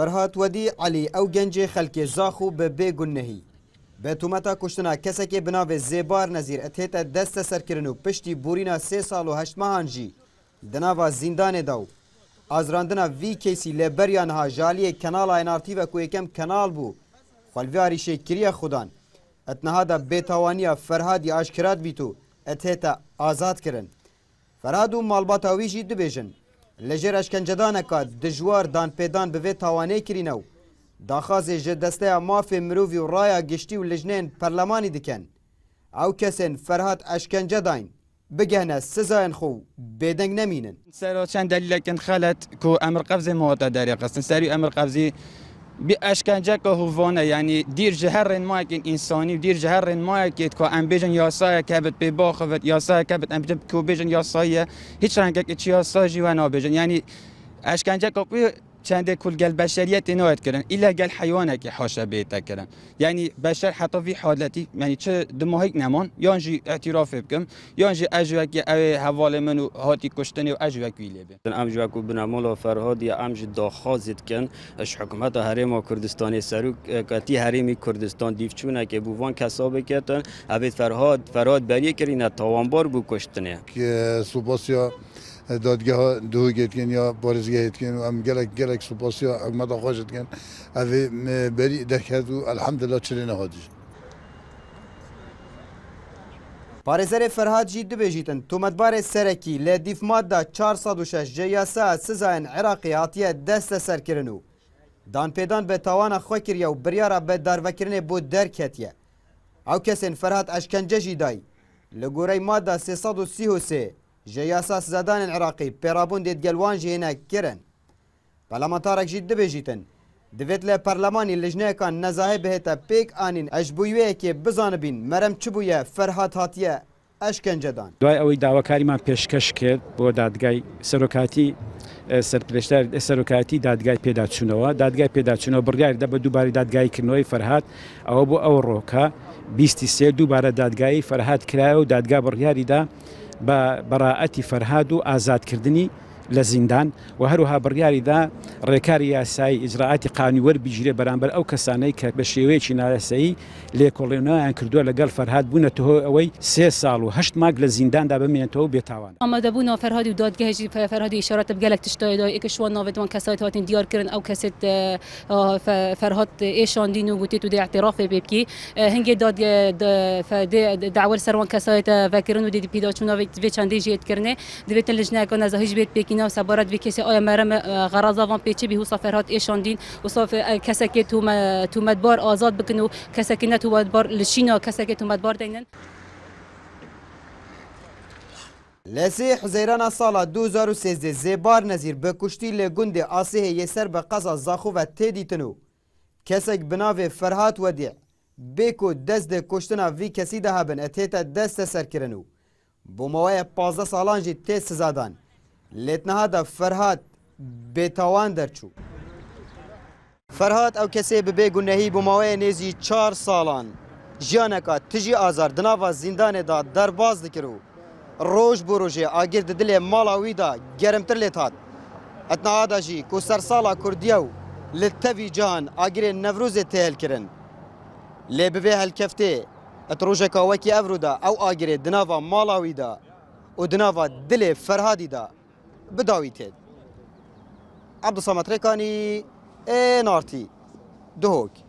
فەرهات وەدی علی ئەو گەنجێ خەلکێ زاخ و بە بێگون نەهی بە تومەتا کوشتنا کەسێکێ بناوێ زێبار نەزیر ئەتێتە دەستە سەرکردن و پشتی بورینا سێ ساڵ و هەشتمەهانجی دناوا زیندانێدا و ئازراندنا وی کەسی لە بەریانها ژالیە کەناڵای نارتیڤە کو یەکەم کەناڵ بوو خەلویاری شێکریە خوددان ئەتنەهادا بێتاوانیە فەرهادی ئاشکرات بیت و ئەتێتە ئازادکردن فەراد و ماڵباتاویژی دبێژن لجر اشکنجدانکا دجوار دانپیدان به وی تاوانه کرینو داخازی جه دسته مافی مرووی و رایا گشتی و لجنین پرلمانی دکن او کسین فرهاد اشکنجه داین بگهنه سزاین خو بیدنگ نمینن سر چند دلیل کن خالت که امر قبض مواتا داری قصدن سری امر قبضی بی اشکنجه که هوانه یعنی دیر جهر ما که انسانی دیر جهر ما که که ام بیجن یاسای که بی به باخوت یاسای که بت ام بیجن که بیژن هیچ رنگه که چی یاسای نا بیجن یعنی اشکنجه که چند کل گل بشریت نهایت کردن الا گل حیوانه که حاشا بیت کردن یعنی بشر حتی فی حالتی یعنی چه دماغی نمان یانجی اعتراف بکم یا جی که حوال منو هاتی کشتن و اجوا ویلی بن امجوا کو بنامول فرهاد یا امج داخازت کن اش حکومت حرم کردستان سرو کتی حریمی کردستان دیفچونه که بوان کسا کردن ابد فرهاد فراد بریه کرینه تاوانبار بو کشتنه که یا؟ دادگاه دو گیتکن یا بارز گیتکن و ام گلک گلک سپاسی و اگمت آخواجت کن اوی بری دکت و الحمدلله چلی نهادیش پارێزەرێ فەرهاجی دبێژیتن تومەتبارێ سەرەکی لە دیفماتدا 406 جیاسا سزایەن عێراقی هاتیە دەستە سەرکردن و دانپێدان بە تاوانە خۆکریا و بریارە بە دارڤەکردنێ بۆ دەرکەتیە ئەو کەسێن فەرهات ئەشکەنجەژی دای لە گۆرەی مادا 333 ji yasasizadanên Iraqî pêrabûn dêtgelwan jî hêne kirin. Parlamentarek jî dibêjîtin. Divêt lê perlemanî li jinekan nezahê bihête pêk anîn eş bû wêyekê bizanibîn merem çi bûye ferhat hatiye ئەشکنجەدان دوای ئەوەی داواکاریمان پێشکەش کرد بۆ دادگای سەرۆکاتی سەرپێشتار سەرۆکاتی دادگای پێداچوونەوە دادگای پێداچوونەوە بڕیاردە بە دووباری دادگایکردنەوەی فەرهاات ئەوە بۆ ئەو ڕۆکە بیستی سێ دووبارە دادگایی فەرهاات کرایە و دادگا بڕیاریدا بە بەڕائەتی فەرهاد و ئازادکردنی لزندان لە زیندان و هەروها بڕیاریدا ڕێکاری یاسایی ئیزراعاتی قانی وەربیژرێ بەرامبەر ئەو کەسانەی کە بە شێوەیەکی نارەسایی لێکۆڵێنەوەیان کردووە لەگەڵ فەرهاد بوونەتەوە ئەوەی سێ ساڵ و هەشت ماگ لە زینداندا بمێنێتەوە بێتاوان ئەمەدەبوون فەرهادی و دادگەهژی فەرهادی شارەتە بگەلک تشتایدا ئێکشوان ناوێتوان کەسایت هاتین دیارکردن ئەو کەسێت اه، فەرهاد ئێشاندین و گوتێت و دەعتیڕافێ بێبکی اه، هەنگێ داوەر سەروان کەسایەتە ڤکردن و دیدی پیداچوونەوەی چەندەی ژێتکردێ دەبێتە لەژنایەکە نەزەهیش بێت پێکین اینا و سبارت ویکی سی آیا مرم غرضا وان پیچی بیهو سفرات ایشان دین و صاف کسی که تومت بار آزاد بکن و کسی که نه تومت بار لشینا کسی که تومت بار دینن لسی حزیران سال 2013 زیبار نزیر به کشتی لگند آسیه یه سر به قضا زاخو و تیدیتنو کسک بناوی فرهات ودیع بیکو دست ده کشتنا وی کسی ده هبن اتیتا دست سر کرنو بوموه 15 سالان جی تیز سزادان لێتنەهادا فەرهاات بێتاوان دەرچوو. فەرهاات ئەو کەسێ ببێ گونەهی بماوەیە نێزی چار ساڵان ژیانەکە تژی ئازار دناوا زیندانێدا دەرباز دکرد و ڕۆژ بۆ ڕۆژێ ئاگر ددلێ ماڵاویدا گەرمتر لێت هاات. ئەتنادا ژی کو سەر ساڵا کوردیە و لە تەوی جان ئاگرێن نەvrۆزێ تێهلکردن. لێ ببێ هەلکەفتێ ئەت ڕۆژەکە وەکی ئەڤرودا ئەو ئاگرێ دناوا ماڵاویدا و دناوا دلێ فەرهادیدا بداویتید عبدالصمد رکانی نارتی دهوک